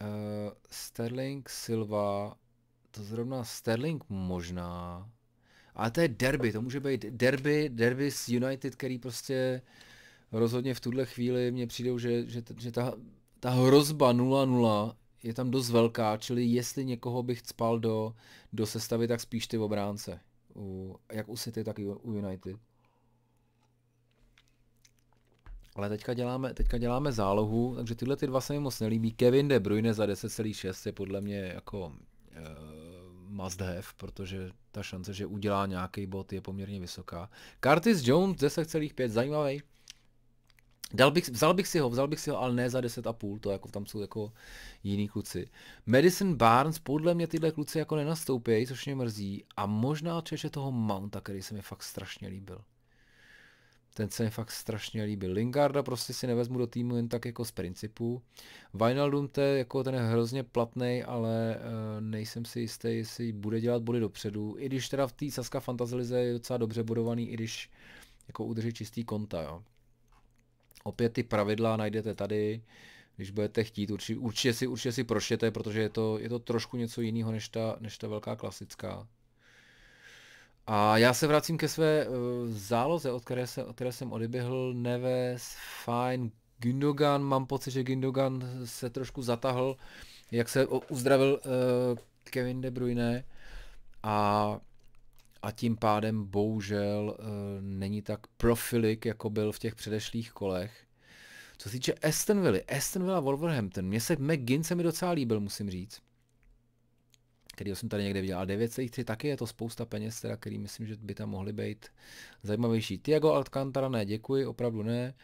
A: uh, Sterling, Silva, to zrovna Sterling možná, ale to je derby, to může být derby, derby s United, který prostě uh, rozhodně v tuhle chvíli mě přijdou, že, že, že ta, ta hrozba 0-0 je tam dost velká, čili jestli někoho bych spal do, do sestavy, tak spíš ty obránce. U, jak u City, tak i u United. Ale teďka děláme, teďka děláme zálohu, takže tyhle ty dva se mi moc nelíbí. Kevin De Bruyne za 10,6 je podle mě jako uh, must have, protože ta šance, že udělá nějaký bod je poměrně vysoká. Curtis Jones 10,5, zajímavý. Dal bych, vzal bych si ho, vzal bych si ho, ale ne za 10,5, to jako tam jsou jako jiní kluci. Madison Barnes, podle mě tyhle kluci jako nenastoupí, což mě mrzí. A možná čeče toho Mounta, který se mi fakt strašně líbil. Ten se mi fakt strašně líbil. Lingarda prostě si nevezmu do týmu jen tak jako z principu. Vinaldum, to je, jako ten je hrozně platný, ale e, nejsem si jistý, jestli bude dělat body dopředu. I když teda v té Saska Fantazilize je docela dobře bodovaný, i když jako udrží čistý konta, jo. Opět ty pravidla najdete tady, když budete chtít, určitě, určitě si, určitě si prošlete, protože je to, je to trošku něco jiného než ta, než ta velká klasická. A já se vracím ke své uh, záloze, od které, se, od které jsem odběhl, Neves, Fine, Gindogan, mám pocit, že Gindogan se trošku zatahl, jak se uzdravil uh, Kevin De Bruyne a a tím pádem bohužel eh, není tak profilik, jako byl v těch předešlých kolech. Co se týče Astonville, Astonville a Wolverhampton, mně se McGinn se mi docela líbil, musím říct který jsem tady někde viděl. A 9,3 taky je to spousta peněz, teda, který myslím, že by tam mohly být zajímavější. Tiago Alcantara ne, děkuji, opravdu ne.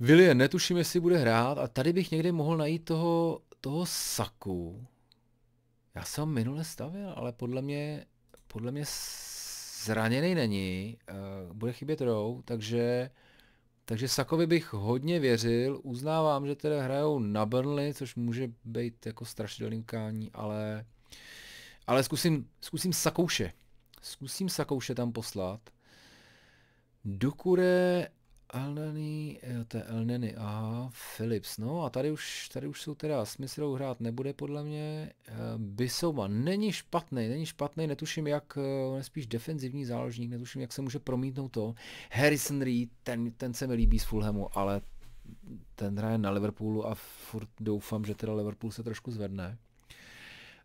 A: William, netuším, jestli bude hrát. A tady bych někde mohl najít toho, toho Saku. Já jsem ho minule stavil, ale podle mě podle mě zraněný není, eh, bude chybět Rou, takže, takže Sakovi bych hodně věřil. Uznávám, že teda hrajou na Burnley, což může být jako strašidelný utkání, ale, ale zkusím, zkusím Sakouše. Zkusím Sakouše tam poslat. Dukure Elneny, eh, to je Elneny, aha, Philips, no a tady už, tady už jsou teda, smyslou hrát nebude podle mě, eh, Bisoma není špatný, není špatný, netuším jak, eh, on je spíš defenzivní záložník, netuším jak se může promítnout to, Harrison Reed, ten, ten se mi líbí z Fulhamu, ale ten hraje na Liverpoolu a furt doufám, že teda Liverpool se trošku zvedne.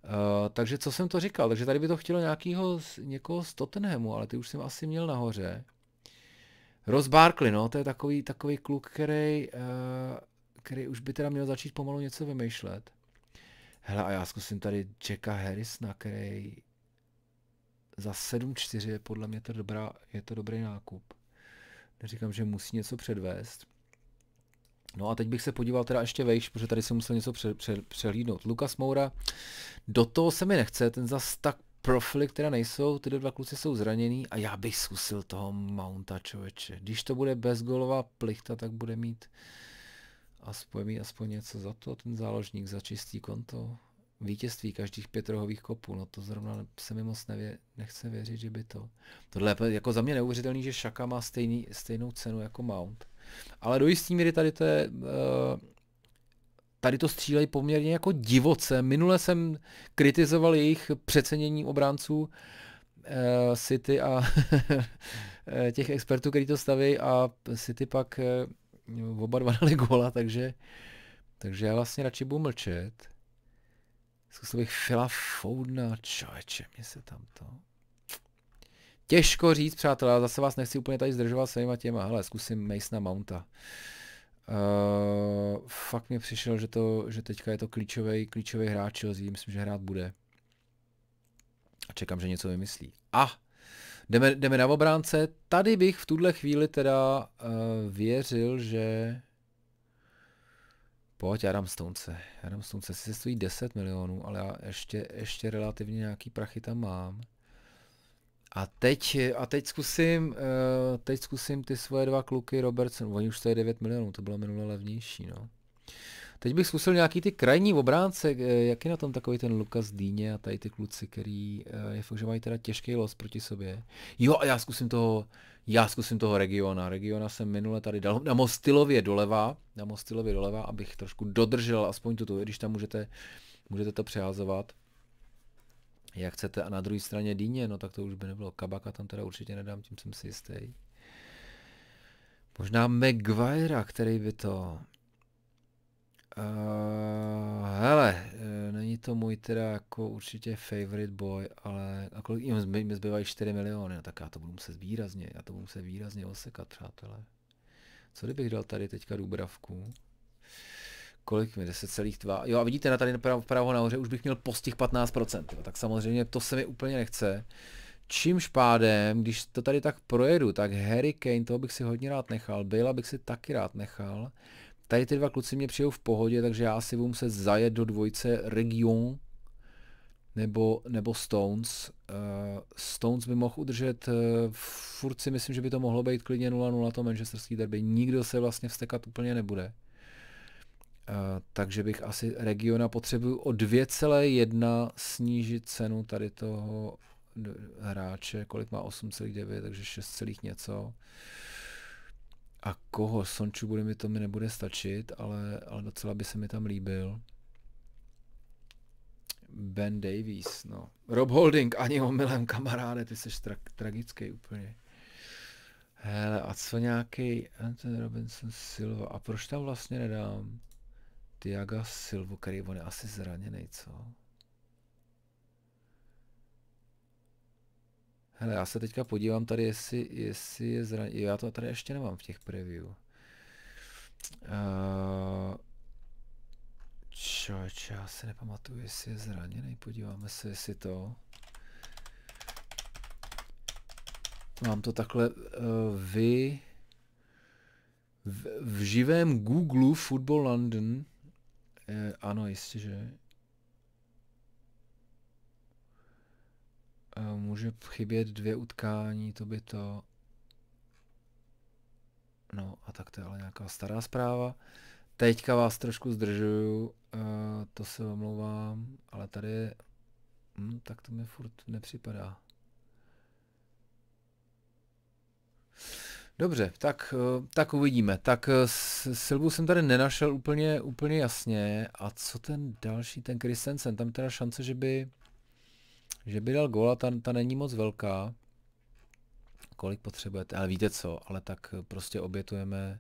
A: Uh, takže co jsem to říkal, takže tady by to chtělo nějakýho, někoho z Tottenhamu, ale ty už jsem asi měl nahoře. Ross Barkley, no, to je takový, takový kluk, který, uh, který už by teda měl začít pomalu něco vymýšlet. Hele, a já zkusím tady Jacka na který za 7-4 je podle mě to, dobrá, je to dobrý nákup. Neříkám, že musí něco předvést. No a teď bych se podíval teda ještě vejš, protože tady jsem musel něco pře- pře- přehlídnout. Lukas Moura, do toho se mi nechce, ten zas tak profily, které nejsou, tyhle dva kluci jsou zranění a já bych zkusil toho Mounta, člověče. Když to bude bezgolová plichta, tak bude mít aspoň, mít aspoň něco za to, ten záložník za čistý konto. Vítězství každých pět rohových kopů, no to zrovna se mi moc nevě, nechce věřit, že by to. Tohle je jako za mě neuvěřitelný, že Šaka má stejný, stejnou cenu jako Mount. Ale do jistý míry tady to je uh, tady to střílejí poměrně jako divoce. Minule jsem kritizoval jejich přecenění obránců uh, City a eh, těch expertů, kteří to staví a City pak uh, oba dva dali gola, takže, takže já vlastně radši budu mlčet. Zkusil bych Fila Foudna, čověče, mě se tam to... Těžko říct, přátelé, zase vás nechci úplně tady zdržovat svýma těma, ale zkusím na Mounta. Uh, Uh, fakt mě přišel, že, to, že teďka je to klíčový, klíčový hráč Chelsea, myslím, že hrát bude. A čekám, že něco vymyslí. A jdeme, jdeme na obránce. Tady bych v tuhle chvíli teda uh, věřil, že... Pojď, Adam Stonce. Adam Stonce si stojí 10 milionů, ale já ještě, ještě relativně nějaký prachy tam mám. A teď, a teď, zkusím, eh, teď zkusím ty svoje dva kluky Robertson. Oni už to je 9 milionů, to bylo minule levnější. No. Teď bych zkusil nějaký ty krajní obránce, eh, jak je na tom takový ten Lukas Dýně a tady ty kluci, který eh, je fakt, že mají teda těžký los proti sobě. Jo a já zkusím toho, já zkusím toho regiona. Regiona jsem minule tady dal na mostilově doleva, na mostilově doleva, abych trošku dodržel aspoň tuto, když tam můžete, můžete to přeházovat jak chcete. A na druhé straně dýně, no tak to už by nebylo. Kabaka tam teda určitě nedám, tím jsem si jistý. Možná Maguire, který by to... Uh, hele, eh, není to můj teda jako určitě favorite boy, ale a kolik jim zby, mi zbývají 4 miliony, no tak já to budu muset výrazně, já to budu muset výrazně osekat, přátelé. Co kdybych dal tady teďka důbravku? kolik mi, 10,2. Jo a vidíte, na tady vpravo nahoře už bych měl postih 15%, jo, tak samozřejmě to se mi úplně nechce. Čímž pádem, když to tady tak projedu, tak Harry Kane, toho bych si hodně rád nechal, Bale bych si taky rád nechal. Tady ty dva kluci mě přijou v pohodě, takže já si budu se zajet do dvojce Region nebo, nebo Stones. Uh, Stones by mohl udržet, uh, furt si myslím, že by to mohlo být klidně 0-0 to manchesterský derby. Nikdo se vlastně vstekat úplně nebude. Eh, takže bych asi regiona potřebuju o 2,1 snížit cenu tady toho hráče, kolik má 8,9, takže 6, něco. A koho? Sonču bude mi to mi nebude stačit, ale, ale docela by se mi tam líbil. Ben Davies, no. Rob Holding, ani omylem, kamaráde, ty jsi tra- tragický úplně. Hele, a co nějaký Anthony Robinson Silva, a proč tam vlastně nedám? Tiaga Silvu, který on je asi zraněný, co? Hele, já se teďka podívám tady, jestli, jestli je zraněný. Já to tady ještě nemám v těch preview. Uh, eh, Čoč, já si nepamatuju, jestli je zraněný. Podíváme se, jestli to... Mám to takhle uh, vy... V, v živém Google Football London Eh, ano, jistě, že. Eh, může chybět dvě utkání, to by to. No a tak to je ale nějaká stará zpráva. Teďka vás trošku zdržuju, eh, to se omlouvám, ale tady je... Hm, tak to mi furt nepřipadá. Dobře, tak, eh, tak uvidíme. Tak eh, Silvu jsem tady nenašel úplně, úplně jasně. A co ten další, ten Christensen, tam teda šance, že by, že by dal góla, ta, ta není moc velká. Kolik potřebujete, ale víte co, ale tak eh, prostě obětujeme,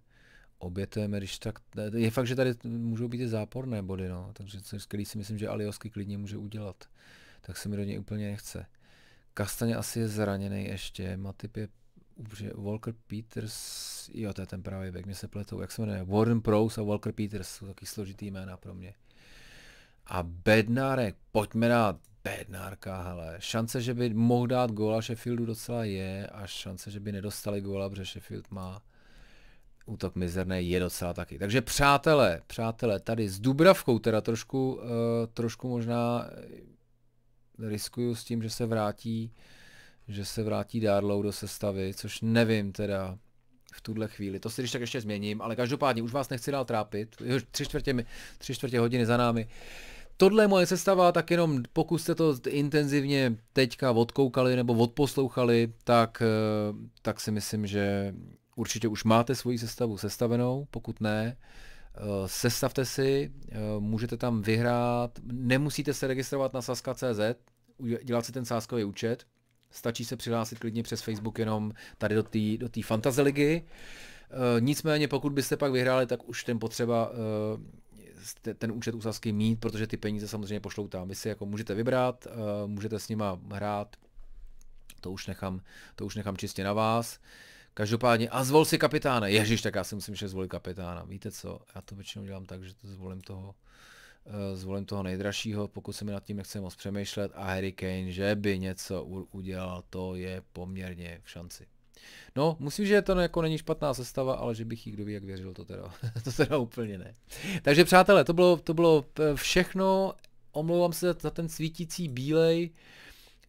A: obětujeme, když tak, je fakt, že tady můžou být i záporné body, no, takže což skvělý si myslím, že Aliosky klidně může udělat, tak se mi do něj úplně nechce. Kastaně asi je zraněný ještě, Matip je Ubře, Walker Peters, jo, to je ten pravý věk, mě se pletou, jak se jmenuje, Warren Prose a Walker Peters jsou taky složitý jména pro mě. A Bednárek, pojďme na Bednárka, hele. Šance, že by mohl dát góla Sheffieldu docela je a šance, že by nedostali góla, protože Sheffield má útok mizerný je docela taky. Takže přátelé, přátelé, tady s Dubravkou teda trošku, uh, trošku možná eh, riskuju s tím, že se vrátí že se vrátí Darlow do sestavy, což nevím teda v tuhle chvíli. To si když tak ještě změním, ale každopádně už vás nechci dál trápit. tři čtvrtě, tři čtvrtě hodiny za námi. Tohle je moje sestava, tak jenom pokud jste to intenzivně teďka odkoukali nebo odposlouchali, tak, eh, tak si myslím, že určitě už máte svoji sestavu sestavenou, pokud ne, eh, sestavte si, eh, můžete tam vyhrát, nemusíte se registrovat na saska.cz, dělat si ten sáskový účet, Stačí se přihlásit klidně přes Facebook jenom tady do té do tý fantasy ligy. Eh, nicméně pokud byste pak vyhráli, tak už ten potřeba eh, ten účet u Sasky mít, protože ty peníze samozřejmě pošlou tam. Vy si jako můžete vybrat, eh, můžete s nima hrát, to už nechám, to už nechám čistě na vás. Každopádně, a zvol si kapitána. Ježíš, tak já si musím že zvolit kapitána. Víte co, já to většinou dělám tak, že to zvolím toho, Eh, zvolím toho nejdražšího, pokud se mi nad tím nechce moc přemýšlet a Harry Kane, že by něco udělal, to je poměrně v šanci. No, musím, že to jako není špatná sestava, ale že bych jí kdo ví, jak věřil, to teda, to teda úplně ne. Takže přátelé, to bylo, to bylo eh, všechno, omlouvám se za ten svítící bílej,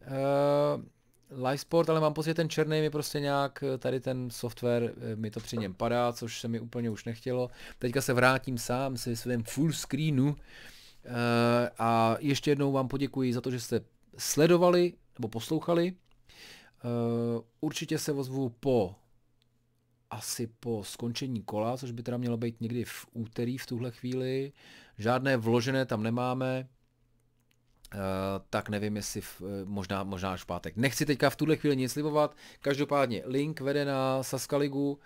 A: eh, Live Sport, ale mám pocit, že ten černý mi prostě nějak, eh, tady ten software eh, mi to při něm padá, což se mi úplně už nechtělo. Teďka se vrátím sám se svým full screenu eh, a ještě jednou vám poděkuji za to, že jste sledovali nebo poslouchali. Určitě se ozvu po asi po skončení kola, což by teda mělo být někdy v úterý v tuhle chvíli. Žádné vložené tam nemáme. Uh, tak nevím, jestli v, eh, možná, možná až v pátek. Nechci teďka v tuhle chvíli nic slibovat, každopádně link vede na Saska Ligu,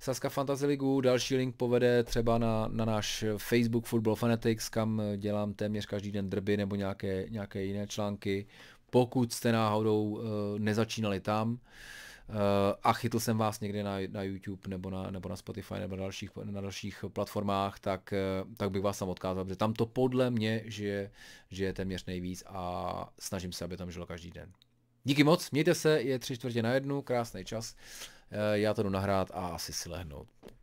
A: Saska Fantasy Ligu, další link povede třeba na, na náš Facebook Football Fanatics, kam eh, dělám téměř každý den drby nebo nějaké, nějaké jiné články, pokud jste náhodou uh, nezačínali tam. Uh, Eh, a chytl jsem vás někde na, na YouTube nebo na, nebo na Spotify nebo na dalších, na dalších platformách, tak, eh, tak bych vás tam odkázal, protože tam to podle mě žije, žije téměř nejvíc a snažím se, aby tam žilo každý den. Díky moc, mějte se, je tři čtvrtě na jednu, krásný čas, eh, já to jdu nahrát a asi si lehnout.